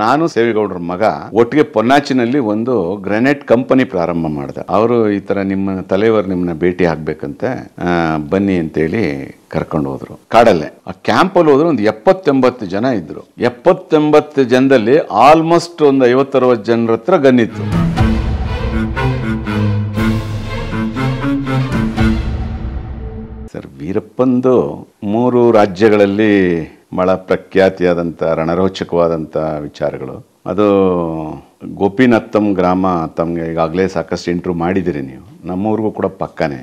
ನಾನು ಸೇವೇಗೌಡರ ಮಗ ಒಟ್ಟಿಗೆ ಪೊನ್ನಾಚಿನಲ್ಲಿ ಒಂದು ಗ್ರೆನೇಟ್ ಕಂಪನಿ ಪ್ರಾರಂಭ ಮಾಡಿದೆ ಅವರು ಈ ತರ ನಿಮ್ಮ ತಲೆಯವರು ನಿಮ್ಮನ್ನ ಭೇಟಿ ಆಗಬೇಕಂತೆ ಬನ್ನಿ ಅಂತೇಳಿ ಕರ್ಕೊಂಡು ಹೋದ್ರು ಕಾಡಲ್ಲೇ ಆ ಕ್ಯಾಂಪಲ್ಲಿ ಹೋದ್ರು ಒಂದು ಎಪ್ಪತ್ತೊಂಬತ್ತು ಜನ ಇದ್ರು ಎಪ್ಪತ್ತೊಂಬತ್ತು ಜನದಲ್ಲಿ ಆಲ್ಮೋಸ್ಟ್ ಒಂದು ಐವತ್ತರವತ್ತು ಜನರ ಹತ್ರ ಇತ್ತು ಸರ್ ವೀರಪ್ಪಂದು ಮೂರು ರಾಜ್ಯಗಳಲ್ಲಿ ಭಾಳ ಪ್ರಖ್ಯಾತಿಯಾದಂಥ ರಣರೋಚಕವಾದಂಥ ವಿಚಾರಗಳು ಅದು ಗೋಪಿನತ್ತಮ್ ಗ್ರಾಮ ತಮಗೆ ಈಗಾಗಲೇ ಸಾಕಷ್ಟು ಇಂಟ್ರೂ ಮಾಡಿದ್ದೀರಿ ನೀವು ನಮ್ಮೂರಿಗೂ ಕೂಡ ಪಕ್ಕನೇ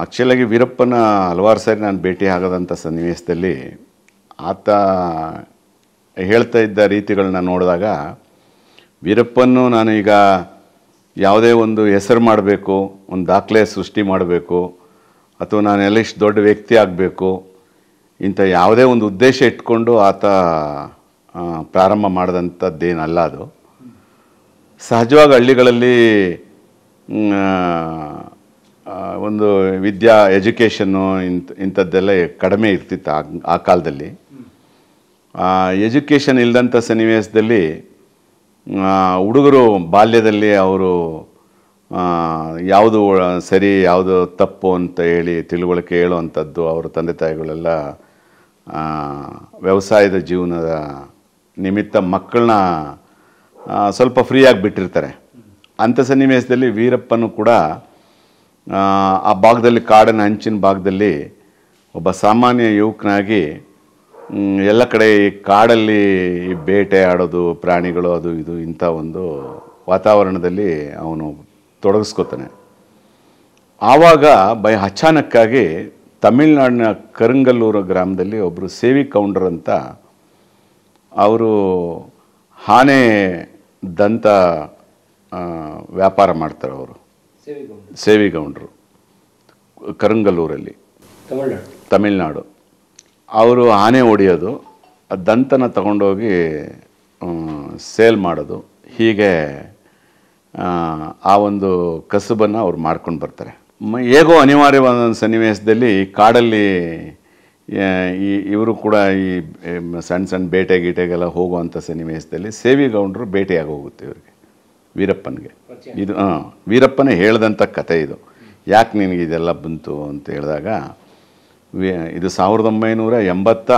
ಆ್ಯಕ್ಚುಲಾಗಿ ವೀರಪ್ಪನ ಹಲವಾರು ಸಾರಿ ನಾನು ಭೇಟಿ ಆಗದಂಥ ಸನ್ನಿವೇಶದಲ್ಲಿ ಆತ ಹೇಳ್ತಾ ಇದ್ದ ರೀತಿಗಳನ್ನ ನೋಡಿದಾಗ ವೀರಪ್ಪನ್ನು ನಾನು ಈಗ ಯಾವುದೇ ಒಂದು ಹೆಸರು ಮಾಡಬೇಕು ಒಂದು ದಾಖಲೆ ಸೃಷ್ಟಿ ಮಾಡಬೇಕು ಅಥವಾ ನಾನು ಎಲ್ಲ ಇಷ್ಟು ದೊಡ್ಡ ವ್ಯಕ್ತಿ ಆಗಬೇಕು ಇಂಥ ಯಾವುದೇ ಒಂದು ಉದ್ದೇಶ ಇಟ್ಕೊಂಡು ಆತ ಪ್ರಾರಂಭ ಮಾಡಿದಂಥದ್ದೇನಲ್ಲ ಅದು ಸಹಜವಾಗಿ ಹಳ್ಳಿಗಳಲ್ಲಿ ಒಂದು ವಿದ್ಯಾ ಎಜುಕೇಷನ್ನು ಇಂಥ ಇಂಥದ್ದೆಲ್ಲ ಕಡಿಮೆ ಇರ್ತಿತ್ತು ಆ ಆ ಕಾಲದಲ್ಲಿ ಎಜುಕೇಷನ್ ಇಲ್ಲದಂಥ ಸನ್ನಿವೇಶದಲ್ಲಿ ಹುಡುಗರು ಬಾಲ್ಯದಲ್ಲಿ ಅವರು ಯಾವುದು ಸರಿ ಯಾವುದು ತಪ್ಪು ಅಂತ ಹೇಳಿ ತಿಳುವಳಿಕೆ ಹೇಳುವಂಥದ್ದು ಅವರ ತಂದೆ ತಾಯಿಗಳೆಲ್ಲ ವ್ಯವಸಾಯದ ಜೀವನದ ನಿಮಿತ್ತ ಮಕ್ಕಳನ್ನ ಸ್ವಲ್ಪ ಫ್ರೀಯಾಗಿ ಬಿಟ್ಟಿರ್ತಾರೆ ಅಂಥ ಸನ್ನಿವೇಶದಲ್ಲಿ ವೀರಪ್ಪನೂ ಕೂಡ ಆ ಭಾಗದಲ್ಲಿ ಕಾಡಿನ ಅಂಚಿನ ಭಾಗದಲ್ಲಿ ಒಬ್ಬ ಸಾಮಾನ್ಯ ಯುವಕನಾಗಿ ಎಲ್ಲ ಕಡೆ ಈ ಕಾಡಲ್ಲಿ ಈ ಬೇಟೆ ಆಡೋದು ಪ್ರಾಣಿಗಳು ಅದು ಇದು ಇಂಥ ಒಂದು ವಾತಾವರಣದಲ್ಲಿ ಅವನು ತೊಡಗಿಸ್ಕೋತಾನೆ ಆವಾಗ ಬೈ ಅಚಾನಕ್ಕಾಗಿ ತಮಿಳ್ನಾಡಿನ ಕರಂಗಲ್ಲೂರು ಗ್ರಾಮದಲ್ಲಿ ಒಬ್ಬರು ಸೇವಿ ಕೌಂಡರ್ ಅಂತ ಅವರು ಆನೆ ದಂತ ವ್ಯಾಪಾರ ಮಾಡ್ತಾರೆ ಅವರು ಸೇವಿ ಕೌಂಡ್ರು ಕರಂಗಲ್ಲೂರಲ್ಲಿ ತಮಿಳ್ನಾಡು ಅವರು ಆನೆ ಹೊಡೆಯೋದು ದಂತನ ತಗೊಂಡೋಗಿ ಸೇಲ್ ಮಾಡೋದು ಹೀಗೆ ಆ ಒಂದು ಕಸುಬನ್ನು ಅವ್ರು ಮಾಡ್ಕೊಂಡು ಬರ್ತಾರೆ ಹೇಗೋ ಅನಿವಾರ್ಯವಾದ ಸನ್ನಿವೇಶದಲ್ಲಿ ಕಾಡಲ್ಲಿ ಈ ಇವರು ಕೂಡ ಈ ಸಣ್ಣ ಸಣ್ಣ ಬೇಟೆ ಗೀಟೆಗೆಲ್ಲ ಹೋಗುವಂಥ ಸನ್ನಿವೇಶದಲ್ಲಿ ಸೇವಿಗೌಂಡರು ಬೇಟೆಯಾಗಿ ಹೋಗುತ್ತೆ ಇವರಿಗೆ ವೀರಪ್ಪನಿಗೆ ಇದು ಹಾಂ ವೀರಪ್ಪನೇ ಹೇಳ್ದಂಥ ಕತೆ ಇದು ಯಾಕೆ ನಿನಗೆ ಇದೆಲ್ಲ ಬಂತು ಅಂತ ಹೇಳಿದಾಗ ಇದು ಸಾವಿರದ ಒಂಬೈನೂರ ಎಂಬತ್ತ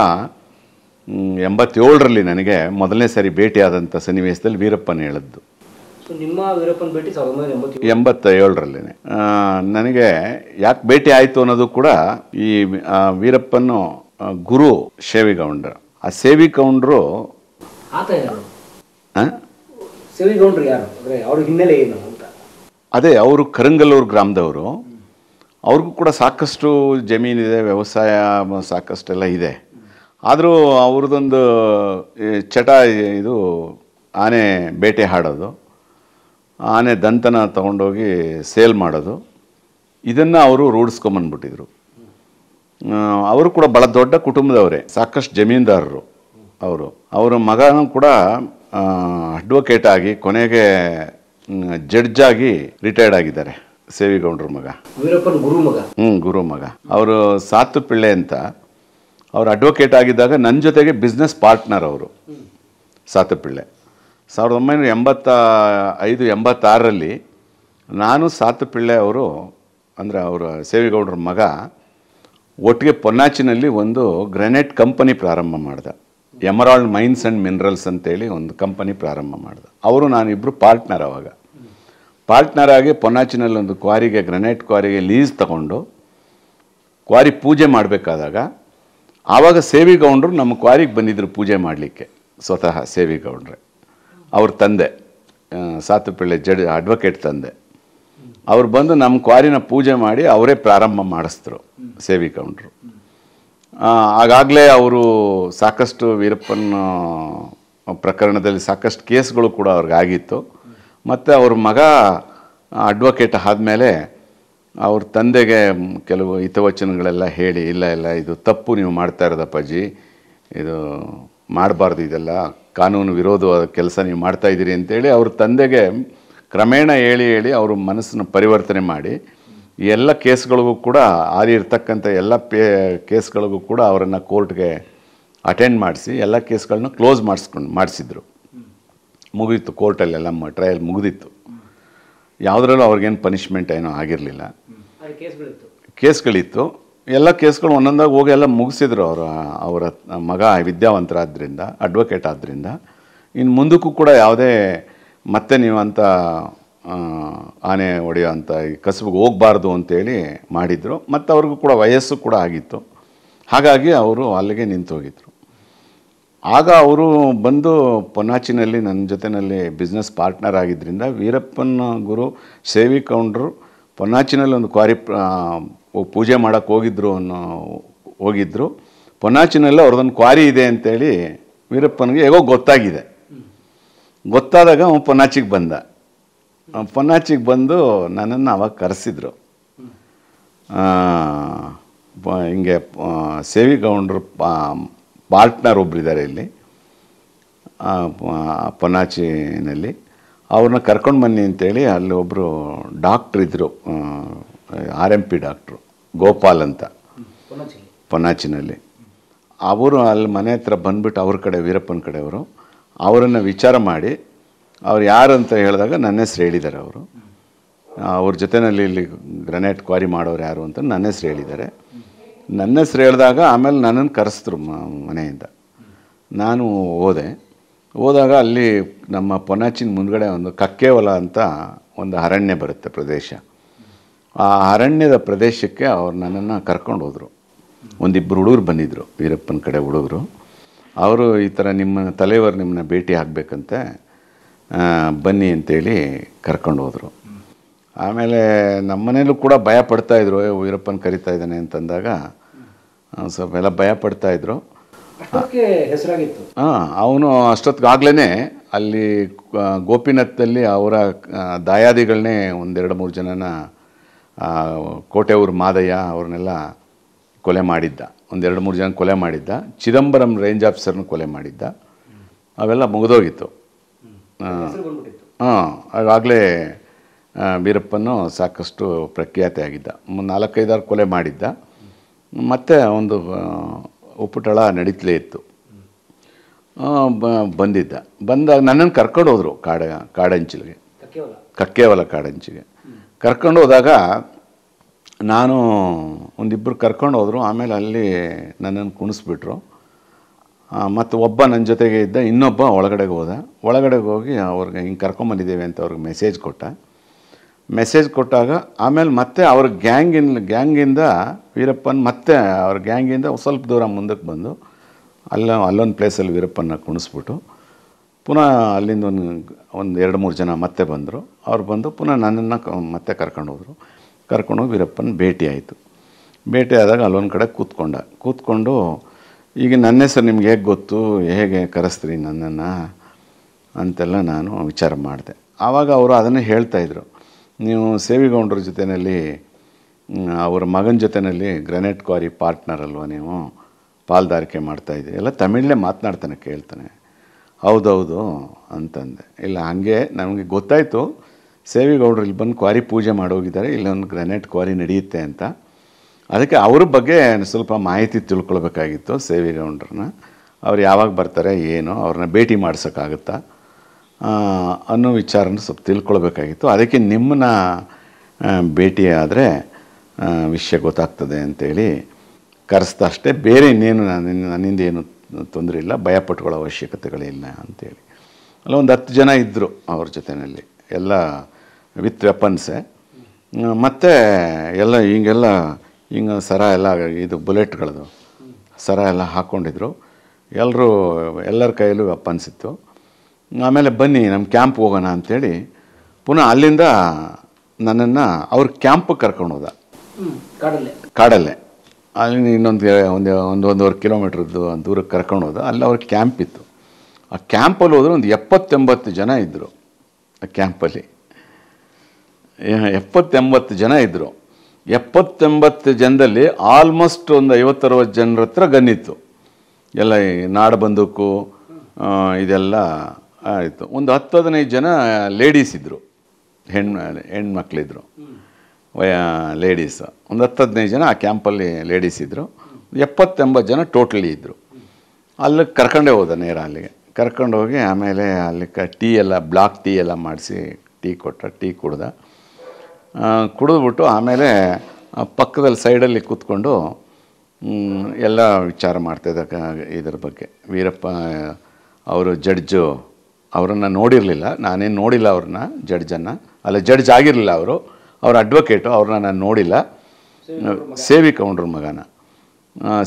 ಎಂಬತ್ತೇಳರಲ್ಲಿ ನನಗೆ ಮೊದಲನೇ ಸಾರಿ ಭೇಟಿಯಾದಂಥ ಸನ್ನಿವೇಶದಲ್ಲಿ ವೀರಪ್ಪನ ಹೇಳಿದ್ದು ನಿಮ್ಮ ವೀರಪ್ಪನ ನನಗೆ ಯಾಕೆ ಭೇಟಿ ಆಯಿತು ಅನ್ನೋದು ಕೂಡ ಈ ವೀರಪ್ಪನ ಗುರು ಸೇವಿಗೌಂಡ್ರ ಆ ಸೇವಿಗೌಂಡ್ರು ಆತ ಹಿನ್ನೆಲೆ ಏನು ಅದೇ ಅವರು ಕರಂಗಲ್ಲೂರು ಗ್ರಾಮದವರು ಅವ್ರಿಗೂ ಕೂಡ ಸಾಕಷ್ಟು ಜಮೀನಿದೆ ವ್ಯವಸಾಯ ಸಾಕಷ್ಟೆಲ್ಲ ಇದೆ ಆದರೂ ಅವ್ರದ್ದೊಂದು ಚಟ ಇದು ಆನೆ ಬೇಟೆ ಹಾಡೋದು ಆನೆ ದಂತನ ತಗೊಂಡೋಗಿ ಸೇಲ್ ಮಾಡೋದು ಇದನ್ನು ಅವರು ರೂಢಿಸ್ಕೊಂಬಂದ್ಬಿಟ್ಟಿದ್ರು ಅವರು ಕೂಡ ಭಾಳ ದೊಡ್ಡ ಕುಟುಂಬದವರೇ ಸಾಕಷ್ಟು ಜಮೀನ್ದಾರರು ಅವರು ಅವರ ಮಗನೂ ಕೂಡ ಅಡ್ವೊಕೇಟ್ ಆಗಿ ಕೊನೆಗೆ ಜಡ್ಜ್ ಆಗಿ ರಿಟೈರ್ಡ್ ಆಗಿದ್ದಾರೆ ಸೇವಿಗೌಂಡ್ರ ಮಗ ಗುರು ಮಗ ಹ್ಞೂ ಗುರು ಮಗ ಅವರು ಸಾತು ಪಿಳ್ಳೆ ಅಂತ ಅವರು ಅಡ್ವೊಕೇಟ್ ಆಗಿದ್ದಾಗ ನನ್ನ ಜೊತೆಗೆ ಬಿಸ್ನೆಸ್ ಪಾರ್ಟ್ನರ್ ಅವರು ಸಾತು ಪಿಳ್ಳೆ ಸಾವಿರದ ಒಂಬೈನೂರ ಎಂಬತ್ತ ಐದು ಎಂಬತ್ತಾರರಲ್ಲಿ ನಾನು ಸಾತು ಪಿಳ್ಳೆ ಅವರು ಅಂದರೆ ಅವರ ಸೇವೆಗೌಡರ ಮಗ ಒಟ್ಟಿಗೆ ಪೊನ್ನಾಚಿನಲ್ಲಿ ಒಂದು ಗ್ರೆನೇಟ್ ಕಂಪನಿ ಪ್ರಾರಂಭ ಮಾಡ್ದೆ ಎಮರಾಲ್ಡ್ ಮೈನ್ಸ್ ಆ್ಯಂಡ್ ಮಿನರಲ್ಸ್ ಅಂತೇಳಿ ಒಂದು ಕಂಪನಿ ಪ್ರಾರಂಭ ಮಾಡ್ದೆ ಅವರು ನಾನಿಬ್ಬರು ಪಾರ್ಟ್ನರ್ ಅವಾಗ ಪಾರ್ಟ್ನರ್ ಆಗಿ ಪೊನ್ನಾಚಿನಲ್ಲಿ ಒಂದು ಕ್ವಾರಿಗೆ ಗ್ರನೈಟ್ ಕ್ವಾರಿಗೆ ಲೀಸ್ ತಗೊಂಡು ಕ್ವಾರಿ ಪೂಜೆ ಮಾಡಬೇಕಾದಾಗ ಆವಾಗ ಸೇವಿಗೌಂಡ್ರು ನಮ್ಮ ಕ್ವಾರಿಗೆ ಬಂದಿದ್ದರು ಪೂಜೆ ಮಾಡಲಿಕ್ಕೆ ಸ್ವತಃ ಸೇವಿಗೌಂಡ್ರೆ ಅವ್ರ ತಂದೆ ಸಾತುಪಿಳ್ಳೆ ಜಡ್ ಅಡ್ವೊಕೇಟ್ ತಂದೆ ಅವ್ರು ಬಂದು ನಮ್ಮ ಕ್ವಾರಿನ ಪೂಜೆ ಮಾಡಿ ಅವರೇ ಪ್ರಾರಂಭ ಮಾಡಿಸಿದ್ರು ಸೇವಿ ಕೌಂಟ್ರು ಆಗಾಗಲೇ ಅವರು ಸಾಕಷ್ಟು ವೀರಪ್ಪನ ಪ್ರಕರಣದಲ್ಲಿ ಸಾಕಷ್ಟು ಕೇಸ್ಗಳು ಕೂಡ ಅವ್ರಿಗಾಗಿತ್ತು ಮತ್ತು ಅವ್ರ ಮಗ ಅಡ್ವೊಕೇಟ್ ಆದಮೇಲೆ ಅವ್ರ ತಂದೆಗೆ ಕೆಲವು ಹಿತವಚನಗಳೆಲ್ಲ ಹೇಳಿ ಇಲ್ಲ ಇಲ್ಲ ಇದು ತಪ್ಪು ನೀವು ಮಾಡ್ತಾ ಇರೋದಪ್ಪಾಜಿ ಇದು ಮಾಡಬಾರ್ದು ಇದೆಲ್ಲ ಕಾನೂನು ವಿರೋಧವಾದ ಕೆಲಸ ನೀವು ಮಾಡ್ತಾ ಇದ್ದೀರಿ ಅಂತೇಳಿ ಅವ್ರ ತಂದೆಗೆ ಕ್ರಮೇಣ ಹೇಳಿ ಹೇಳಿ ಅವರು ಮನಸ್ಸನ್ನು ಪರಿವರ್ತನೆ ಮಾಡಿ ಎಲ್ಲ ಕೇಸ್ಗಳಿಗೂ ಕೂಡ ಅಲ್ಲಿ ಎಲ್ಲ ಪೇ ಕೇಸ್ಗಳಿಗೂ ಕೂಡ ಅವರನ್ನು ಕೋರ್ಟ್ಗೆ ಅಟೆಂಡ್ ಮಾಡಿಸಿ ಎಲ್ಲ ಕೇಸ್ಗಳನ್ನ ಕ್ಲೋಸ್ ಮಾಡಿಸ್ಕೊಂಡು ಮಾಡಿಸಿದ್ರು ಮುಗೀತು ಕೋರ್ಟಲ್ಲೆಲ್ಲ ಟ್ರಯಲ್ ಮುಗಿದಿತ್ತು ಯಾವುದ್ರಲ್ಲೂ ಅವ್ರಿಗೇನು ಪನಿಷ್ಮೆಂಟ್ ಏನೋ ಆಗಿರಲಿಲ್ಲ ಕೇಸ್ಗಳಿತ್ತು ಎಲ್ಲ ಕೇಸ್ಗಳು ಒಂದೊಂದಾಗಿ ಹೋಗಿ ಎಲ್ಲ ಮುಗಿಸಿದ್ರು ಅವರ ಅವರ ಮಗ ವಿದ್ಯಾವಂತರಾದ್ದರಿಂದ ಅಡ್ವೊಕೇಟ್ ಆದ್ದರಿಂದ ಇನ್ನು ಮುಂದಕ್ಕೂ ಕೂಡ ಯಾವುದೇ ಮತ್ತೆ ನೀವು ಅಂತ ಆನೆ ಹೊಡೆಯೋ ಅಂತ ಈ ಕಸಬಿಗೆ ಹೋಗಬಾರ್ದು ಅಂತೇಳಿ ಮಾಡಿದರು ಮತ್ತು ಅವ್ರಿಗೂ ಕೂಡ ವಯಸ್ಸು ಕೂಡ ಆಗಿತ್ತು ಹಾಗಾಗಿ ಅವರು ಅಲ್ಲಿಗೆ ಹೋಗಿದ್ರು ಆಗ ಅವರು ಬಂದು ಪೊನ್ನಾಚಿನಲ್ಲಿ ನನ್ನ ಜೊತೆಯಲ್ಲಿ ಬಿಸ್ನೆಸ್ ಪಾರ್ಟ್ನರ್ ಆಗಿದ್ದರಿಂದ ವೀರಪ್ಪನ ಗುರು ಸೇವಿಕೊಂಡ್ರು ಪೊನ್ನಾಚಿನಲ್ಲಿ ಒಂದು ಕ್ವಾರಿ ಪೂಜೆ ಮಾಡೋಕ್ಕೆ ಹೋಗಿದ್ರು ಅನ್ನೋ ಹೋಗಿದ್ದರು ಪೊನ್ನಾಚಿನಲ್ಲಿ ಅವ್ರದ್ದೊಂದು ಕ್ವಾರಿ ಇದೆ ಅಂತೇಳಿ ವೀರಪ್ಪನಿಗೆ ಹೇಗೋ ಗೊತ್ತಾಗಿದೆ ಗೊತ್ತಾದಾಗ ಅವನು ಪೊನ್ನಾಚಿಗೆ ಬಂದ ಪೊನ್ನಾಚಿಗೆ ಬಂದು ನನ್ನನ್ನು ಅವಾಗ ಕರೆಸಿದ್ರು ಹಿಂಗೆ ಗೌಂಡ್ರು ಪಾರ್ಟ್ನರ್ ಒಬ್ಬರಿದ್ದಾರೆ ಇಲ್ಲಿ ಪೊನ್ನಾಚಿನಲ್ಲಿ ಅವ್ರನ್ನ ಕರ್ಕೊಂಡು ಬನ್ನಿ ಅಂತೇಳಿ ಅಲ್ಲಿ ಒಬ್ಬರು ಡಾಕ್ಟ್ರ್ ಇದ್ದರು R M P doctor Gopal ಅಂತ ಪೊನಾಚಿನಲ್ಲಿ ಅವರು ಅಲ್ಲಿ ಮನೆ ಹತ್ರ ಬಂದುಬಿಟ್ಟು ಅವ್ರ ಕಡೆ ವೀರಪ್ಪನ ಕಡೆಯವರು ಅವರನ್ನು ವಿಚಾರ ಮಾಡಿ ಅವ್ರು ಯಾರು ಅಂತ ಹೇಳಿದಾಗ ನನ್ನ ಹೆಸ್ರು ಹೇಳಿದ್ದಾರೆ ಅವರು ಅವ್ರ ಜೊತೆಯಲ್ಲಿ ಇಲ್ಲಿ ಗ್ರನೇಟ್ ಕ್ವಾರಿ ಮಾಡೋರು ಯಾರು ಅಂತ ನನ್ನ ಹೆಸ್ರು ಹೇಳಿದ್ದಾರೆ ನನ್ನ ಹೆಸ್ರು ಹೇಳಿದಾಗ ಆಮೇಲೆ ನನ್ನನ್ನು ಕರೆಸಿದ್ರು ಮನೆಯಿಂದ ನಾನು ಹೋದೆ ಹೋದಾಗ ಅಲ್ಲಿ ನಮ್ಮ ಪೊನಾಚಿನ ಮುಂದ್ಗಡೆ ಒಂದು ಕಕ್ಕೇವಲ ಅಂತ ಒಂದು ಅರಣ್ಯ ಬರುತ್ತೆ ಪ್ರದೇಶ ಆ ಅರಣ್ಯದ ಪ್ರದೇಶಕ್ಕೆ ಅವ್ರು ನನ್ನನ್ನು ಕರ್ಕೊಂಡು ಹೋದರು ಒಂದಿಬ್ಬರು ಹುಡುಗರು ಬಂದಿದ್ದರು ವೀರಪ್ಪನ ಕಡೆ ಹುಡುಗರು ಅವರು ಈ ಥರ ನಿಮ್ಮ ತಲೆಯವರು ನಿಮ್ಮನ್ನ ಭೇಟಿ ಆಗಬೇಕಂತೆ ಬನ್ನಿ ಅಂತೇಳಿ ಕರ್ಕೊಂಡು ಹೋದರು ಆಮೇಲೆ ನಮ್ಮ ಕೂಡ ಭಯ ಪಡ್ತಾಯಿದ್ರು ವೀರಪ್ಪನ ಕರಿತಾ ಇದ್ದಾನೆ ಅಂತಂದಾಗ ಸ್ವಲ್ಪ ಎಲ್ಲ ಭಯ ಪಡ್ತಾಯಿದ್ರು ಹೆಸರಾಗಿತ್ತು ಹಾಂ ಅವನು ಅಷ್ಟೊತ್ತಿಗಾಗ್ಲೇ ಅಲ್ಲಿ ಗೋಪಿನಾಥಲ್ಲಿ ಅವರ ದಾಯಾದಿಗಳನ್ನೇ ಒಂದೆರಡು ಮೂರು ಜನನ ಕೋಟೆಯವರು ಮಾದಯ್ಯ ಅವ್ರನ್ನೆಲ್ಲ ಕೊಲೆ ಮಾಡಿದ್ದ ಒಂದೆರಡು ಮೂರು ಜನ ಕೊಲೆ ಮಾಡಿದ್ದ ಚಿದಂಬರಂ ರೇಂಜ್ ಆಫೀಸರ್ನ ಕೊಲೆ ಮಾಡಿದ್ದ ಅವೆಲ್ಲ ಮುಗಿದೋಗಿತ್ತು ಹಾಂ ಆಗಲೇ ಬೀರಪ್ಪನು ಸಾಕಷ್ಟು ಪ್ರಖ್ಯಾತಿಯಾಗಿದ್ದ ಆಗಿದ್ದ ನಾಲ್ಕೈದಾರು ಕೊಲೆ ಮಾಡಿದ್ದ ಮತ್ತು ಒಂದು ಉಪ್ಪುಟಳ ನಡೀತಲೇ ಇತ್ತು ಬಂದಿದ್ದ ಬಂದಾಗ ನನ್ನನ್ನು ಕರ್ಕೊಂಡು ಹೋದರು ಕಾಡ ಕಾಡಂಚಿಲಿಗೆ ಕಕ್ಕೇವಲ ಕಾಡಂಚಿಗೆ ಕರ್ಕೊಂಡು ಹೋದಾಗ ನಾನು ಒಂದಿಬ್ಬರು ಕರ್ಕೊಂಡು ಹೋದರು ಆಮೇಲೆ ಅಲ್ಲಿ ನನ್ನನ್ನು ಕುಣಿಸ್ಬಿಟ್ರು ಮತ್ತು ಒಬ್ಬ ನನ್ನ ಜೊತೆಗೆ ಇದ್ದ ಇನ್ನೊಬ್ಬ ಒಳಗಡೆಗೆ ಹೋದ ಒಳಗಡೆಗೆ ಹೋಗಿ ಅವ್ರಿಗೆ ಹಿಂಗೆ ಕರ್ಕೊಂಬಂದಿದ್ದೇವೆ ಅಂತ ಅವ್ರಿಗೆ ಮೆಸೇಜ್ ಕೊಟ್ಟ ಮೆಸೇಜ್ ಕೊಟ್ಟಾಗ ಆಮೇಲೆ ಮತ್ತೆ ಅವ್ರ ಗ್ಯಾಂಗಿನ ಗ್ಯಾಂಗಿಂದ ವೀರಪ್ಪನ ಮತ್ತೆ ಅವ್ರ ಗ್ಯಾಂಗಿಂದ ಸ್ವಲ್ಪ ದೂರ ಮುಂದಕ್ಕೆ ಬಂದು ಅಲ್ಲ ಅಲ್ಲೊಂದು ಪ್ಲೇಸಲ್ಲಿ ವೀರಪ್ಪನ ಕುಣಿಸ್ಬಿಟ್ಟು ಪುನಃ ಅಲ್ಲಿಂದ ಒಂದು ಒಂದು ಎರಡು ಮೂರು ಜನ ಮತ್ತೆ ಬಂದರು ಅವ್ರು ಬಂದು ಪುನಃ ನನ್ನನ್ನು ಕ ಮತ್ತೆ ಕರ್ಕೊಂಡು ಹೋದರು ಕರ್ಕೊಂಡೋಗಿ ವೀರಪ್ಪನ ಭೇಟಿ ಆಯಿತು ಭೇಟಿ ಆದಾಗ ಅಲ್ಲೊಂದು ಕಡೆ ಕೂತ್ಕೊಂಡ ಕೂತ್ಕೊಂಡು ಈಗ ನನ್ನ ಹೆಸರು ನಿಮ್ಗೆ ಹೇಗೆ ಗೊತ್ತು ಹೇಗೆ ಕರೆಸ್ತೀರಿ ನನ್ನನ್ನು ಅಂತೆಲ್ಲ ನಾನು ವಿಚಾರ ಮಾಡಿದೆ ಆವಾಗ ಅವರು ಅದನ್ನು ಹೇಳ್ತಾಯಿದ್ರು ನೀವು ಸೇವಿಗೌಂಡ್ರ ಜೊತೆಯಲ್ಲಿ ಅವರ ಮಗನ ಜೊತೆಯಲ್ಲಿ ಗ್ರನೇಟ್ ಕ್ವಾರಿ ಪಾರ್ಟ್ನರ್ ಅಲ್ವಾ ನೀವು ಪಾಲ್ದಾರಿಕೆ ಮಾಡ್ತಾಯಿದ್ದೀರಿ ಎಲ್ಲ ತಮಿಳಲ್ಲೇ ಮಾತನಾಡ್ತಾನೆ ಕೇಳ್ತಾನೆ ಹೌದೌದು ಅಂತಂದೆ ಇಲ್ಲ ಹಾಗೆ ನಮಗೆ ಗೊತ್ತಾಯಿತು ಸೇವಿಗೌಡರು ಇಲ್ಲಿ ಬಂದು ಕ್ವಾರಿ ಪೂಜೆ ಮಾಡೋಗಿದ್ದಾರೆ ಇಲ್ಲೊಂದು ಗ್ರನೇಟ್ ಕ್ವಾರಿ ನಡೆಯುತ್ತೆ ಅಂತ ಅದಕ್ಕೆ ಅವ್ರ ಬಗ್ಗೆ ಸ್ವಲ್ಪ ಮಾಹಿತಿ ತಿಳ್ಕೊಳ್ಬೇಕಾಗಿತ್ತು ಸೇವಿಗೌಡರನ್ನ ಅವ್ರು ಯಾವಾಗ ಬರ್ತಾರೆ ಏನು ಅವ್ರನ್ನ ಭೇಟಿ ಮಾಡಿಸೋಕ್ಕಾಗುತ್ತಾ ಅನ್ನೋ ವಿಚಾರನ ಸ್ವಲ್ಪ ತಿಳ್ಕೊಳ್ಬೇಕಾಗಿತ್ತು ಅದಕ್ಕೆ ನಿಮ್ಮನ್ನ ಭೇಟಿ ಆದರೆ ವಿಷಯ ಗೊತ್ತಾಗ್ತದೆ ಅಂತೇಳಿ ಕರೆಸ್ದಷ್ಟೇ ಬೇರೆ ಇನ್ನೇನು ನಾನು ನನ್ನಿಂದ ಏನು ತೊಂದರೆ ಇಲ್ಲ ಭಯ ಪಟ್ಕೊಳ್ಳೋ ಅವಶ್ಯಕತೆಗಳಿಲ್ಲ ಅಂತೇಳಿ ಅಲ್ಲ ಒಂದು ಹತ್ತು ಜನ ಇದ್ದರು ಅವ್ರ ಜೊತೆಯಲ್ಲಿ ಎಲ್ಲ ವಿತ್ ವೆಪನ್ಸೆ ಮತ್ತು ಎಲ್ಲ ಹೀಗೆಲ್ಲ ಹಿಂಗೆ ಸರ ಎಲ್ಲ ಇದು ಬುಲೆಟ್ಗಳದು ಸರ ಎಲ್ಲ ಹಾಕ್ಕೊಂಡಿದ್ರು ಎಲ್ಲರೂ ಎಲ್ಲರ ಕೈಯಲ್ಲೂ ವೆಪನ್ಸ್ ಇತ್ತು ಆಮೇಲೆ ಬನ್ನಿ ನಮ್ಮ ಕ್ಯಾಂಪ್ ಹೋಗೋಣ ಅಂಥೇಳಿ ಪುನಃ ಅಲ್ಲಿಂದ ನನ್ನನ್ನು ಅವ್ರ ಕ್ಯಾಂಪ್ ಕರ್ಕೊಂಡು ಹೋದ ಕಾಡಲ್ಲೇ ಕಾಡಲ್ಲೇ ಅಲ್ಲಿ ಇನ್ನೊಂದು ಒಂದು ಒಂದು ಒಂದೂವರೆ ಕಿಲೋಮೀಟ್ರದ್ದು ದೂರಕ್ಕೆ ಕರ್ಕೊಂಡು ಹೋದ ಅಲ್ಲಿ ಅವ್ರ ಕ್ಯಾಂಪ್ ಇತ್ತು ಆ ಕ್ಯಾಂಪಲ್ಲಿ ಹೋದ್ರೆ ಒಂದು ಎಪ್ಪತ್ತೆಂಬತ್ತು ಜನ ಇದ್ದರು ಆ ಕ್ಯಾಂಪಲ್ಲಿ ಎಪ್ಪತ್ತೆಂಬತ್ತು ಜನ ಇದ್ದರು ಎಪ್ಪತ್ತೆಂಬತ್ತು ಜನದಲ್ಲಿ ಆಲ್ಮೋಸ್ಟ್ ಒಂದು ಐವತ್ತರವತ್ತು ಜನರ ಹತ್ರ ಗನ್ನಿತ್ತು ಎಲ್ಲ ಈ ನಾಡ ಬಂದೂಕು ಇದೆಲ್ಲ ಆಯಿತು ಒಂದು ಹತ್ತು ಹದಿನೈದು ಜನ ಲೇಡೀಸ್ ಇದ್ದರು ಹೆಣ್ಣು ಹೆಣ್ಮಕ್ಳಿದ್ರು ವಯ ಲೇಡೀಸ್ ಒಂದು ಹತ್ತು ಹದಿನೈದು ಜನ ಆ ಕ್ಯಾಂಪಲ್ಲಿ ಲೇಡೀಸ್ ಇದ್ದರು ಎಪ್ಪತ್ತೆಂಬತ್ತು ಜನ ಟೋಟಲಿ ಇದ್ದರು ಅಲ್ಲಿ ಕರ್ಕೊಂಡೇ ಹೋದ ನೇರ ಅಲ್ಲಿಗೆ ಕರ್ಕೊಂಡೋಗಿ ಆಮೇಲೆ ಅಲ್ಲಿ ಕ ಟೀ ಎಲ್ಲ ಬ್ಲಾಕ್ ಟೀ ಎಲ್ಲ ಮಾಡಿಸಿ ಟೀ ಕೊಟ್ಟ ಟೀ ಕುಡ್ದ ಕುಡಿದ್ಬಿಟ್ಟು ಆಮೇಲೆ ಪಕ್ಕದಲ್ಲಿ ಸೈಡಲ್ಲಿ ಕೂತ್ಕೊಂಡು ಎಲ್ಲ ವಿಚಾರ ಮಾಡ್ತಾಯಿದ್ದ ಇದ್ರ ಬಗ್ಗೆ ವೀರಪ್ಪ ಅವರು ಜಡ್ಜು ಅವರನ್ನು ನೋಡಿರಲಿಲ್ಲ ನಾನೇನು ನೋಡಿಲ್ಲ ಅವ್ರನ್ನ ಜಡ್ಜನ್ನು ಅಲ್ಲ ಜಡ್ಜ್ ಆಗಿರಲಿಲ್ಲ ಅವರು ಅವ್ರ ಅಡ್ವೊಕೇಟು ಅವ್ರನ್ನ ನಾನು ನೋಡಿಲ್ಲ ಸೇವಿ ಕೌಂಡ್ರ ಮಗನ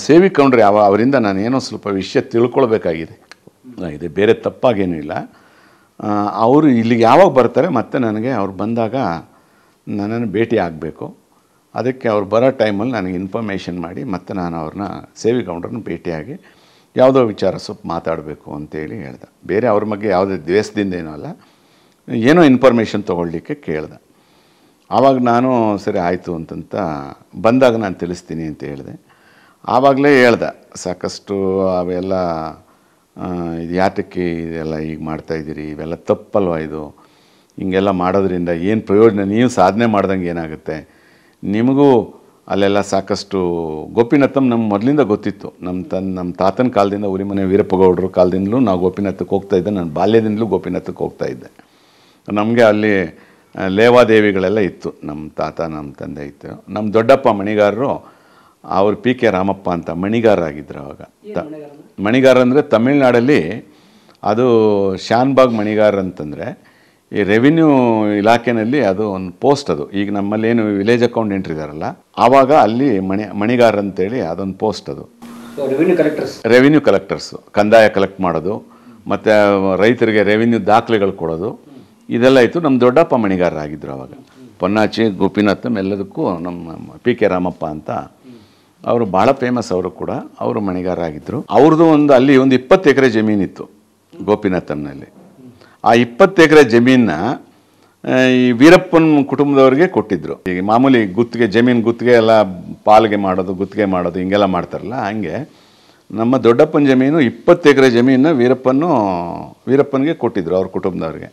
ಸೇವಿ ಕೌಂಡ್ರ್ ಯಾವ ಅವರಿಂದ ನಾನು ಏನೋ ಸ್ವಲ್ಪ ವಿಷಯ ತಿಳ್ಕೊಳ್ಬೇಕಾಗಿದೆ ಇದೆ ಬೇರೆ ತಪ್ಪಾಗೇನೂ ಇಲ್ಲ ಅವರು ಇಲ್ಲಿಗೆ ಯಾವಾಗ ಬರ್ತಾರೆ ಮತ್ತೆ ನನಗೆ ಅವ್ರು ಬಂದಾಗ ನನ್ನನ್ನು ಭೇಟಿ ಆಗಬೇಕು ಅದಕ್ಕೆ ಅವ್ರು ಬರೋ ಟೈಮಲ್ಲಿ ನನಗೆ ಇನ್ಫಾರ್ಮೇಷನ್ ಮಾಡಿ ಮತ್ತೆ ನಾನು ಅವ್ರನ್ನ ಸೇವಿ ಕೌಂಡ್ರನ್ನ ಭೇಟಿಯಾಗಿ ಯಾವುದೋ ವಿಚಾರ ಸ್ವಲ್ಪ ಮಾತಾಡಬೇಕು ಅಂತೇಳಿ ಹೇಳ್ದೆ ಬೇರೆ ಅವ್ರ ಬಗ್ಗೆ ಯಾವುದೇ ದ್ವೇಷದಿಂದ ಏನೂ ಅಲ್ಲ ಏನೋ ಇನ್ಫಾರ್ಮೇಷನ್ ತೊಗೊಳ್ಲಿಕ್ಕೆ ಕೇಳ್ದೆ ಆವಾಗ ನಾನು ಸರಿ ಆಯಿತು ಅಂತಂತ ಬಂದಾಗ ನಾನು ತಿಳಿಸ್ತೀನಿ ಅಂತ ಹೇಳಿದೆ ಆವಾಗಲೇ ಹೇಳ್ದೆ ಸಾಕಷ್ಟು ಅವೆಲ್ಲ ಇದು ಯಾತಕ್ಕೆ ಇದೆಲ್ಲ ಈಗ ಮಾಡ್ತಾಯಿದ್ದೀರಿ ಇವೆಲ್ಲ ತಪ್ಪಲ್ವ ಇದು ಹಿಂಗೆಲ್ಲ ಮಾಡೋದ್ರಿಂದ ಏನು ಪ್ರಯೋಜನ ನೀವು ಸಾಧನೆ ಮಾಡ್ದಂಗೆ ಏನಾಗುತ್ತೆ ನಿಮಗೂ ಅಲ್ಲೆಲ್ಲ ಸಾಕಷ್ಟು ಗೋಪಿನಾಥಮ್ ನಮ್ಮ ಮೊದಲಿಂದ ಗೊತ್ತಿತ್ತು ನಮ್ಮ ತನ್ನ ನಮ್ಮ ತಾತನ ಕಾಲದಿಂದ ಊರಿ ಮನೆ ವೀರಪ್ಪಗೌಡರು ಕಾಲದಿಂದಲೂ ನಾವು ಗೋಪಿನಾಥಕ್ಕೆ ಹೋಗ್ತಾಯಿದ್ದೆ ನಾನು ಬಾಲ್ಯದಿಂದಲೂ ಗೋಪಿನಾಥಕ್ಕೆ ಹೋಗ್ತಾಯಿದ್ದೆ ನಮಗೆ ಅಲ್ಲಿ ಲೇವಾದೇವಿಗಳೆಲ್ಲ ಇತ್ತು ನಮ್ಮ ತಾತ ನಮ್ಮ ತಂದೆ ಇತ್ತು ನಮ್ಮ ದೊಡ್ಡಪ್ಪ ಮಣಿಗಾರರು ಅವರು ಪಿ ಕೆ ರಾಮಪ್ಪ ಅಂತ ಮಣಿಗಾರರಾಗಿದ್ದರು ಅವಾಗ ತ ಮಣಿಗಾರ ಅಂದರೆ ತಮಿಳ್ನಾಡಲ್ಲಿ ಅದು ಶಾನ್ಬಾಗ್ ಮಣಿಗಾರ ಅಂತಂದರೆ ಈ ರೆವಿನ್ಯೂ ಇಲಾಖೆಯಲ್ಲಿ ಅದು ಒಂದು ಪೋಸ್ಟ್ ಅದು ಈಗ ನಮ್ಮಲ್ಲಿ ಏನು ವಿಲೇಜ್ ಅಕೌಂಟೆಂಟ್ ಎಂಟ್ರಿದಾರಲ್ಲ ಆವಾಗ ಅಲ್ಲಿ ಮಣಿ ಮಣಿಗಾರ ಅಂತೇಳಿ ಅದೊಂದು ಪೋಸ್ಟ್ ಅದು ರೆವಿನ್ಯೂ ಕಲೆಕ್ಟರ್ಸ್ ರೆವಿನ್ಯೂ ಕಲೆಕ್ಟರ್ಸು ಕಂದಾಯ ಕಲೆಕ್ಟ್ ಮಾಡೋದು ಮತ್ತು ರೈತರಿಗೆ ರೆವಿನ್ಯೂ ದಾಖಲೆಗಳು ಕೊಡೋದು ಇದೆಲ್ಲ ಇತ್ತು ನಮ್ಮ ದೊಡ್ಡಪ್ಪ ಮಣಿಗಾರರಾಗಿದ್ದರು ಅವಾಗ ಪೊನ್ನಾಚಿ ಗೋಪಿನಾಥಮ್ ಎಲ್ಲದಕ್ಕೂ ನಮ್ಮ ಪಿ ಕೆ ರಾಮಪ್ಪ ಅಂತ ಅವರು ಭಾಳ ಫೇಮಸ್ ಅವರು ಕೂಡ ಅವರು ಮಣಿಗಾರರಾಗಿದ್ದರು ಅವ್ರದ್ದು ಒಂದು ಅಲ್ಲಿ ಒಂದು ಇಪ್ಪತ್ತು ಎಕರೆ ಜಮೀನಿತ್ತು ಗೋಪಿನಾಥಮ್ನಲ್ಲಿ ಆ ಇಪ್ಪತ್ತು ಎಕರೆ ಜಮೀನ ಈ ವೀರಪ್ಪನ ಕುಟುಂಬದವ್ರಿಗೆ ಕೊಟ್ಟಿದ್ದರು ಈಗ ಮಾಮೂಲಿ ಗುತ್ತಿಗೆ ಜಮೀನು ಗುತ್ತಿಗೆ ಎಲ್ಲ ಪಾಲ್ಗೆ ಮಾಡೋದು ಗುತ್ತಿಗೆ ಮಾಡೋದು ಹಿಂಗೆಲ್ಲ ಮಾಡ್ತಾರಲ್ಲ ಹಂಗೆ ನಮ್ಮ ದೊಡ್ಡಪ್ಪನ ಜಮೀನು ಇಪ್ಪತ್ತು ಎಕರೆ ಜಮೀನು ವೀರಪ್ಪನ್ನು ವೀರಪ್ಪನಿಗೆ ಕೊಟ್ಟಿದ್ದರು ಅವ್ರ ಕುಟುಂಬದವ್ರಿಗೆ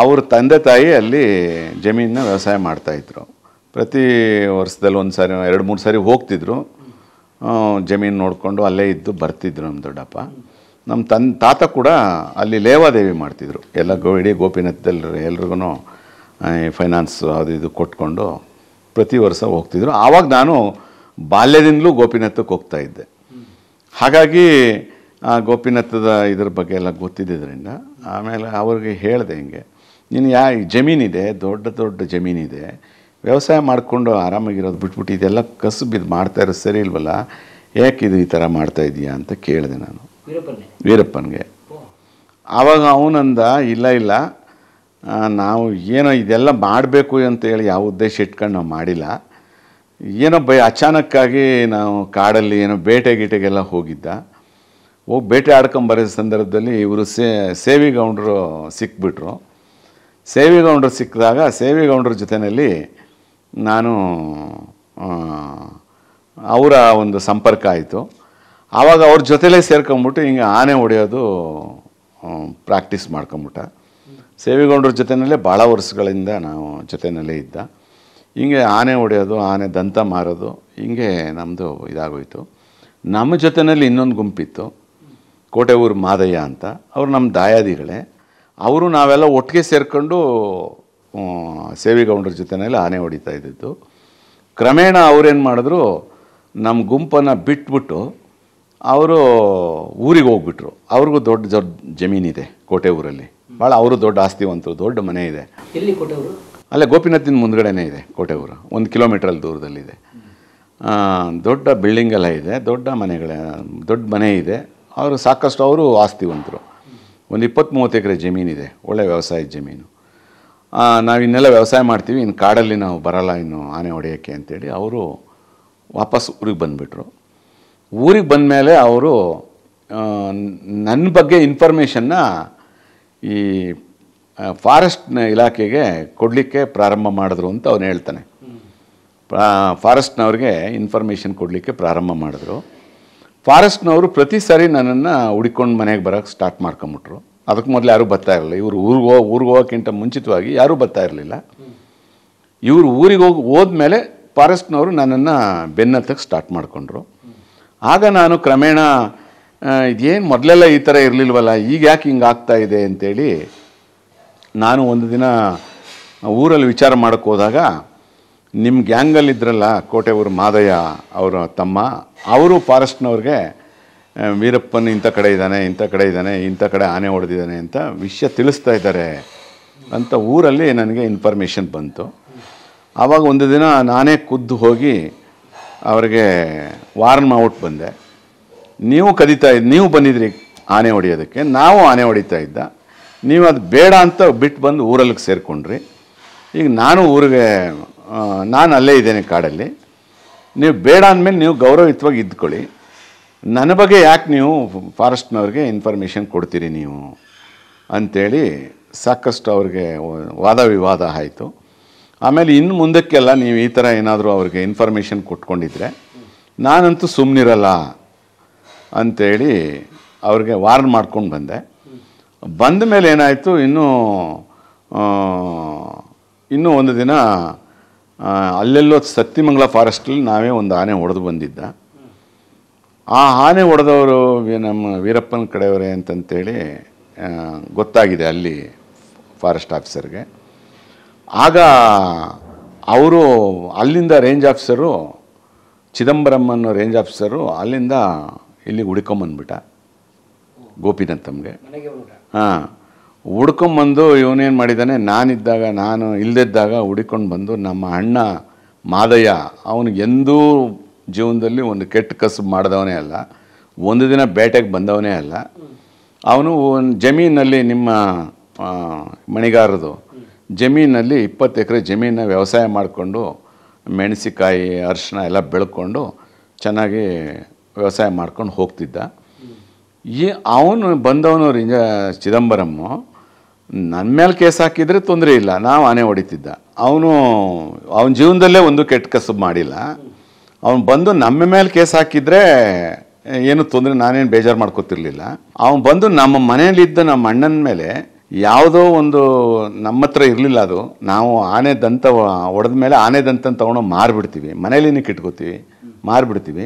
ಅವ್ರ ತಂದೆ ತಾಯಿ ಅಲ್ಲಿ ಜಮೀನನ್ನ ವ್ಯವಸಾಯ ಮಾಡ್ತಾಯಿದ್ರು ಪ್ರತಿ ವರ್ಷದಲ್ಲಿ ಒಂದು ಸಾರಿ ಎರಡು ಮೂರು ಸಾರಿ ಹೋಗ್ತಿದ್ರು ಜಮೀನು ನೋಡಿಕೊಂಡು ಅಲ್ಲೇ ಇದ್ದು ಬರ್ತಿದ್ರು ನಮ್ಮ ದೊಡ್ಡಪ್ಪ ನಮ್ಮ ತನ್ ತಾತ ಕೂಡ ಅಲ್ಲಿ ಲೇವಾದೇವಿ ಮಾಡ್ತಿದ್ರು ಎಲ್ಲ ಗೋ ಇಡೀ ಗೋಪಿನಾಥದಲ್ಲಿ ಎಲ್ರಿಗೂ ಫೈನಾನ್ಸ್ ಅದು ಇದು ಕೊಟ್ಕೊಂಡು ಪ್ರತಿ ವರ್ಷ ಹೋಗ್ತಿದ್ರು ಆವಾಗ ನಾನು ಬಾಲ್ಯದಿಂದಲೂ ಗೋಪಿನಾಥಕ್ಕೆ ಹೋಗ್ತಾ ಇದ್ದೆ ಹಾಗಾಗಿ ಗೋಪಿನಾಥದ ಇದ್ರ ಬಗ್ಗೆ ಎಲ್ಲ ಗೊತ್ತಿದ್ದರಿಂದ ಆಮೇಲೆ ಅವ್ರಿಗೆ ಹೇಳಿದೆ ಹಿಂಗೆ ನೀನು ಯಾ ಜಮೀನಿದೆ ದೊಡ್ಡ ದೊಡ್ಡ ಜಮೀನಿದೆ ವ್ಯವಸಾಯ ಮಾಡಿಕೊಂಡು ಆರಾಮಾಗಿರೋದು ಬಿಟ್ಬಿಟ್ಟು ಇದೆಲ್ಲ ಕಸು ಬಿದ್ದು ಮಾಡ್ತಾ ಇರೋದು ಸರಿ ಇಲ್ವಲ್ಲ ಯಾಕೆ ಇದು ಈ ಥರ ಮಾಡ್ತಾ ಇದೆಯಾ ಅಂತ ಕೇಳಿದೆ ನಾನು ವೀರಪ್ಪನಿಗೆ ಆವಾಗ ಅವನಂದ ಇಲ್ಲ ಇಲ್ಲ ನಾವು ಏನೋ ಇದೆಲ್ಲ ಮಾಡಬೇಕು ಅಂತ ಹೇಳಿ ಯಾವ ಉದ್ದೇಶ ಇಟ್ಕೊಂಡು ನಾವು ಮಾಡಿಲ್ಲ ಏನೋ ಬೈ ಅಚಾನಕ್ಕಾಗಿ ನಾವು ಕಾಡಲ್ಲಿ ಏನೋ ಬೇಟೆ ಗೀಟೆಗೆಲ್ಲ ಹೋಗಿದ್ದ ಹೋಗಿ ಬೇಟೆ ಆಡ್ಕೊಂಬರೋ ಸಂದರ್ಭದಲ್ಲಿ ಇವರು ಸೇ ಸೇವಿಗೌಂಡರು ಸಿಕ್ಬಿಟ್ರು ಸೇವೆಗೌಂಡರು ಸಿಕ್ಕಿದಾಗ ಗೌಂಡ್ರ ಜೊತೆಯಲ್ಲಿ ನಾನು ಅವರ ಒಂದು ಸಂಪರ್ಕ ಆಯಿತು ಆವಾಗ ಅವ್ರ ಜೊತೆಲೇ ಸೇರ್ಕೊಂಬಿಟ್ಟು ಹಿಂಗೆ ಆನೆ ಹೊಡೆಯೋದು ಪ್ರಾಕ್ಟೀಸ್ ಮಾಡ್ಕೊಂಬಿಟ್ಟ ಗೌಂಡ್ರ ಜೊತೆಯಲ್ಲೇ ಭಾಳ ವರ್ಷಗಳಿಂದ ನಾವು ಜೊತೆಯಲ್ಲೇ ಇದ್ದ ಹಿಂಗೆ ಆನೆ ಹೊಡೆಯೋದು ಆನೆ ದಂತ ಮಾರೋದು ಹಿಂಗೆ ನಮ್ಮದು ಇದಾಗೋಯಿತು ನಮ್ಮ ಜೊತೆಯಲ್ಲಿ ಇನ್ನೊಂದು ಗುಂಪಿತ್ತು ಕೋಟೆ ಊರು ಮಾದಯ್ಯ ಅಂತ ಅವರು ನಮ್ಮ ದಾಯಾದಿಗಳೇ ಅವರು ನಾವೆಲ್ಲ ಒಟ್ಟಿಗೆ ಸೇರಿಕೊಂಡು ಗೌಂಡ್ರ ಜೊತೆನೆಲ್ಲ ಆನೆ ಹೊಡಿತಾ ಇದ್ದಿದ್ದು ಕ್ರಮೇಣ ಅವ್ರೇನು ಮಾಡಿದ್ರು ನಮ್ಮ ಗುಂಪನ್ನು ಬಿಟ್ಬಿಟ್ಟು ಅವರು ಊರಿಗೆ ಹೋಗ್ಬಿಟ್ರು ಅವ್ರಿಗೂ ದೊಡ್ಡ ದೊಡ್ಡ ಜಮೀನಿದೆ ಕೋಟೆ ಊರಲ್ಲಿ ಭಾಳ ಅವರು ದೊಡ್ಡ ಆಸ್ತಿವಂತರು ದೊಡ್ಡ ಮನೆ ಇದೆ ಅಲ್ಲೇ ಗೋಪಿನಾಥಿನ ಮುಂದ್ಗಡೆನೇ ಇದೆ ಕೋಟೆ ಊರು ಒಂದು ಕಿಲೋಮೀಟ್ರಲ್ಲಿ ದೂರದಲ್ಲಿದೆ ದೊಡ್ಡ ಬಿಲ್ಡಿಂಗೆಲ್ಲ ಇದೆ ದೊಡ್ಡ ಮನೆಗಳ ದೊಡ್ಡ ಮನೆ ಇದೆ ಅವರು ಸಾಕಷ್ಟು ಅವರು ಆಸ್ತಿವಂತರು ಒಂದು ಇಪ್ಪತ್ತು ಮೂವತ್ತು ಎಕರೆ ಜಮೀನಿದೆ ಒಳ್ಳೆ ವ್ಯವಸಾಯದ ಜಮೀನು ನಾವಿನ್ನೆಲ್ಲ ವ್ಯವಸಾಯ ಮಾಡ್ತೀವಿ ಇನ್ನು ಕಾಡಲ್ಲಿ ನಾವು ಬರಲ್ಲ ಇನ್ನು ಆನೆ ಹೊಡೆಯೋಕ್ಕೆ ಅಂತೇಳಿ ಅವರು ವಾಪಸ್ ಊರಿಗೆ ಬಂದುಬಿಟ್ರು ಊರಿಗೆ ಬಂದ ಮೇಲೆ ಅವರು ನನ್ನ ಬಗ್ಗೆ ಇನ್ಫಾರ್ಮೇಷನ್ನ ಈ ಫಾರೆಸ್ಟ್ನ ಇಲಾಖೆಗೆ ಕೊಡಲಿಕ್ಕೆ ಪ್ರಾರಂಭ ಮಾಡಿದ್ರು ಅಂತ ಅವನು ಹೇಳ್ತಾನೆ ಫಾರೆಸ್ಟ್ನವ್ರಿಗೆ ಇನ್ಫಾರ್ಮೇಷನ್ ಕೊಡಲಿಕ್ಕೆ ಪ್ರಾರಂಭ ಮಾಡಿದ್ರು ಫಾರೆಸ್ಟ್ನವರು ಪ್ರತಿ ಸಾರಿ ನನ್ನನ್ನು ಹುಡ್ಕೊಂಡು ಮನೆಗೆ ಬರೋಕ್ಕೆ ಸ್ಟಾರ್ಟ್ ಮಾಡ್ಕೊಂಬಿಟ್ರು ಅದಕ್ಕೆ ಮೊದಲು ಯಾರೂ ಬರ್ತಾ ಇರಲಿಲ್ಲ ಇವರು ಊರಿಗೆ ಹೋಗಿ ಊರಿಗೆ ಹೋಗೋಕ್ಕಿಂತ ಮುಂಚಿತವಾಗಿ ಯಾರೂ ಬರ್ತಾ ಇರಲಿಲ್ಲ ಇವರು ಊರಿಗೆ ಹೋಗಿ ಹೋದ್ಮೇಲೆ ಫಾರೆಸ್ಟ್ನವರು ನನ್ನನ್ನು ಬೆನ್ನತ್ತಕ್ಕೆ ಸ್ಟಾರ್ಟ್ ಮಾಡಿಕೊಂಡ್ರು ಆಗ ನಾನು ಕ್ರಮೇಣ ಇದೇನು ಮೊದಲೆಲ್ಲ ಈ ಥರ ಇರಲಿಲ್ವಲ್ಲ ಈಗ ಯಾಕೆ ಹಿಂಗೆ ಆಗ್ತಾ ಇದೆ ಅಂತೇಳಿ ನಾನು ಒಂದು ದಿನ ಊರಲ್ಲಿ ವಿಚಾರ ಮಾಡೋಕ್ಕೆ ಹೋದಾಗ ನಿಮ್ಮ ಗ್ಯಾಂಗಲ್ಲಿ ಇದ್ರಲ್ಲ ಕೋಟೆ ಊರು ಮಾದಯ್ಯ ಅವರ ತಮ್ಮ ಅವರು ಫಾರೆಸ್ಟ್ನವ್ರಿಗೆ ವೀರಪ್ಪನ ಇಂಥ ಕಡೆ ಇದ್ದಾನೆ ಇಂಥ ಕಡೆ ಇದ್ದಾನೆ ಇಂಥ ಕಡೆ ಆನೆ ಹೊಡೆದಿದ್ದಾನೆ ಅಂತ ವಿಷಯ ತಿಳಿಸ್ತಾ ಇದ್ದಾರೆ ಅಂತ ಊರಲ್ಲಿ ನನಗೆ ಇನ್ಫಾರ್ಮೇಷನ್ ಬಂತು ಆವಾಗ ಒಂದು ದಿನ ನಾನೇ ಖುದ್ದು ಹೋಗಿ ಅವ್ರಿಗೆ ವಾರ್ನ್ ಮಾಡ್ಬಿಟ್ಟು ಬಂದೆ ನೀವು ಕದೀತಾ ಇದ್ದು ನೀವು ಬಂದಿದ್ರಿ ಆನೆ ಹೊಡೆಯೋದಕ್ಕೆ ನಾವು ಆನೆ ಹೊಡಿತಾ ಇದ್ದ ನೀವು ಅದು ಬೇಡ ಅಂತ ಬಿಟ್ಟು ಬಂದು ಊರಲ್ಲಿಗೆ ಸೇರಿಕೊಂಡ್ರಿ ಈಗ ನಾನು ಊರಿಗೆ ನಾನು ಅಲ್ಲೇ ಇದ್ದೇನೆ ಕಾಡಲ್ಲಿ ನೀವು ಬೇಡ ಅಂದಮೇಲೆ ನೀವು ಗೌರವಯುತವಾಗಿ ಇದ್ಕೊಳ್ಳಿ ನನ್ನ ಬಗ್ಗೆ ಯಾಕೆ ನೀವು ಫಾರೆಸ್ಟ್ನವ್ರಿಗೆ ಇನ್ಫಾರ್ಮೇಷನ್ ಕೊಡ್ತೀರಿ ನೀವು ಅಂಥೇಳಿ ಸಾಕಷ್ಟು ಅವ್ರಿಗೆ ವಾದ ವಿವಾದ ಆಯಿತು ಆಮೇಲೆ ಇನ್ನು ಮುಂದಕ್ಕೆಲ್ಲ ನೀವು ಈ ಥರ ಏನಾದರೂ ಅವ್ರಿಗೆ ಇನ್ಫಾರ್ಮೇಷನ್ ಕೊಟ್ಕೊಂಡಿದ್ರೆ ನಾನಂತೂ ಸುಮ್ಮನಿರಲ್ಲ ಅಂಥೇಳಿ ಅವ್ರಿಗೆ ವಾರ್ನ್ ಮಾಡ್ಕೊಂಡು ಬಂದೆ ಬಂದ ಮೇಲೆ ಏನಾಯಿತು ಇನ್ನೂ ಇನ್ನೂ ಒಂದು ದಿನ ಅಲ್ಲೆಲ್ಲೋ ಸತ್ಯಮಂಗಲ ಫಾರೆಸ್ಟಲ್ಲಿ ನಾವೇ ಒಂದು ಆನೆ ಹೊಡೆದು ಬಂದಿದ್ದ ಆ ಆನೆ ಹೊಡೆದವರು ನಮ್ಮ ವೀರಪ್ಪನ ಕಡೆಯವರೇ ಅಂತಂತೇಳಿ ಗೊತ್ತಾಗಿದೆ ಅಲ್ಲಿ ಫಾರೆಸ್ಟ್ ಆಫೀಸರ್ಗೆ ಆಗ ಅವರು ಅಲ್ಲಿಂದ ರೇಂಜ್ ಆಫೀಸರು ಚಿದಂಬರಂ ಅನ್ನೋ ರೇಂಜ್ ಆಫೀಸರು ಅಲ್ಲಿಂದ ಇಲ್ಲಿಗೆ ಹುಡ್ಕೊಂಬಂದ್ಬಿಟ್ಟ ಗೋಪಿನಾಥಮ್ಗೆ ಹಾಂ ಹುಡ್ಕೊಂಬಂದು ಇವನೇನು ಮಾಡಿದ್ದಾನೆ ನಾನಿದ್ದಾಗ ನಾನು ಇಲ್ಲದಿದ್ದಾಗ ಹುಡ್ಕೊಂಡು ಬಂದು ನಮ್ಮ ಅಣ್ಣ ಮಾದಯ್ಯ ಅವನು ಎಂದೂ ಜೀವನದಲ್ಲಿ ಒಂದು ಕೆಟ್ಟ ಕಸಬು ಮಾಡಿದವನೇ ಅಲ್ಲ ಒಂದು ದಿನ ಬೇಟೆಗೆ ಬಂದವನೇ ಅಲ್ಲ ಅವನು ಒಂದು ಜಮೀನಲ್ಲಿ ನಿಮ್ಮ ಮಣಿಗಾರದು ಜಮೀನಲ್ಲಿ ಇಪ್ಪತ್ತು ಎಕರೆ ಜಮೀನ ವ್ಯವಸಾಯ ಮಾಡಿಕೊಂಡು ಮೆಣಸಿಕಾಯಿ ಅರ್ಶನ ಎಲ್ಲ ಬೆಳ್ಕೊಂಡು ಚೆನ್ನಾಗಿ ವ್ಯವಸಾಯ ಮಾಡ್ಕೊಂಡು ಹೋಗ್ತಿದ್ದ ಈ ಅವನು ಬಂದವನು ರಿಂಜ ಚಿದಂಬರಮ್ಮು ನನ್ನ ಮೇಲೆ ಕೇಸ್ ಹಾಕಿದರೆ ತೊಂದರೆ ಇಲ್ಲ ನಾವು ಆನೆ ಹೊಡಿತಿದ್ದ ಅವನು ಅವನ ಜೀವನದಲ್ಲೇ ಒಂದು ಕೆಟ್ಟ ಕಸಬು ಮಾಡಿಲ್ಲ ಅವನು ಬಂದು ನಮ್ಮ ಮೇಲೆ ಕೇಸ್ ಹಾಕಿದರೆ ಏನು ತೊಂದರೆ ನಾನೇನು ಬೇಜಾರು ಮಾಡ್ಕೋತಿರ್ಲಿಲ್ಲ ಅವನು ಬಂದು ನಮ್ಮ ಮನೆಯಲ್ಲಿದ್ದ ನಮ್ಮ ಅಣ್ಣನ ಮೇಲೆ ಯಾವುದೋ ಒಂದು ನಮ್ಮ ಹತ್ರ ಇರಲಿಲ್ಲ ಅದು ನಾವು ಆನೆ ದಂತ ಒಡೆದ ಮೇಲೆ ಆನೆ ದಂತನ ತೊಗೊಂಡು ಮಾರಿಬಿಡ್ತೀವಿ ಮನೇಲಿನೇ ಕಿಟ್ಕೋತೀವಿ ಮಾರಿಬಿಡ್ತೀವಿ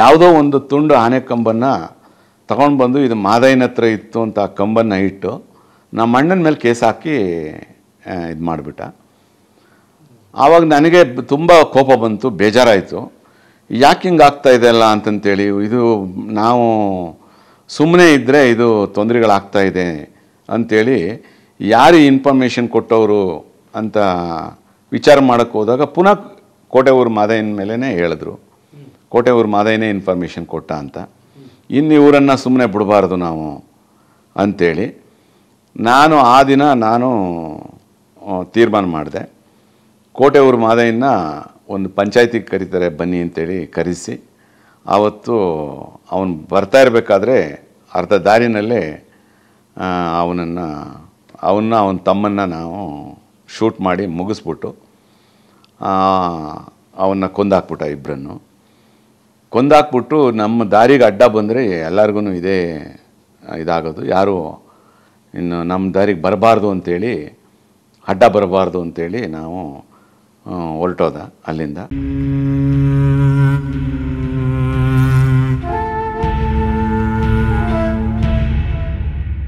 ಯಾವುದೋ ಒಂದು ತುಂಡು ಆನೆ ಕಂಬನ್ನು ತಗೊಂಡು ಬಂದು ಇದು ಮಾದಯ್ಯನ ಹತ್ರ ಇತ್ತು ಅಂತ ಆ ಕಂಬನ್ನು ಇಟ್ಟು ನಮ್ಮ ಅಣ್ಣನ ಮೇಲೆ ಕೇಸ್ ಹಾಕಿ ಇದು ಮಾಡಿಬಿಟ್ಟ ಆವಾಗ ನನಗೆ ತುಂಬ ಕೋಪ ಬಂತು ಬೇಜಾರಾಯಿತು ಯಾಕೆ ಹಿಂಗೆ ಆಗ್ತಾ ಇದೆಯಲ್ಲ ಅಂತಂತೇಳಿ ಇದು ನಾವು ಸುಮ್ಮನೆ ಇದ್ದರೆ ಇದು ತೊಂದರೆಗಳಾಗ್ತಾ ಇದೆ ಅಂಥೇಳಿ ಯಾರು ಇನ್ಫಾರ್ಮೇಷನ್ ಕೊಟ್ಟವರು ಅಂತ ವಿಚಾರ ಮಾಡೋಕ್ಕೆ ಹೋದಾಗ ಪುನಃ ಊರು ಮಾದಯ್ಯನ ಮೇಲೇ ಹೇಳಿದ್ರು ಊರು ಮಾದಯ್ಯನೇ ಇನ್ಫಾರ್ಮೇಷನ್ ಕೊಟ್ಟ ಅಂತ ಇನ್ನು ಇವರನ್ನು ಸುಮ್ಮನೆ ಬಿಡಬಾರ್ದು ನಾವು ಅಂಥೇಳಿ ನಾನು ಆ ದಿನ ನಾನು ತೀರ್ಮಾನ ಮಾಡಿದೆ ಕೋಟೆಯವರು ಮಾದಯ್ಯನ ಒಂದು ಪಂಚಾಯತಿಗೆ ಕರೀತಾರೆ ಬನ್ನಿ ಅಂತೇಳಿ ಕರೆಸಿ ಆವತ್ತು ಅವನು ಬರ್ತಾ ಇರಬೇಕಾದ್ರೆ ಅರ್ಧ ದಾರಿನಲ್ಲೇ ಅವನನ್ನು ಅವನ್ನ ಅವನ ತಮ್ಮನ್ನು ನಾವು ಶೂಟ್ ಮಾಡಿ ಮುಗಿಸ್ಬಿಟ್ಟು ಅವನ್ನ ಕೊಂದಾಕ್ಬಿಟ್ಟ ಇಬ್ಬರನ್ನು ಕೊಂದಾಕ್ಬಿಟ್ಟು ನಮ್ಮ ದಾರಿಗೆ ಅಡ್ಡ ಬಂದರೆ ಎಲ್ಲರಿಗೂ ಇದೇ ಇದಾಗೋದು ಯಾರು ಇನ್ನು ನಮ್ಮ ದಾರಿಗೆ ಬರಬಾರ್ದು ಅಂತೇಳಿ ಅಡ್ಡ ಬರಬಾರ್ದು ಅಂತೇಳಿ ನಾವು ಹೊರಟೋದ ಅಲ್ಲಿಂದ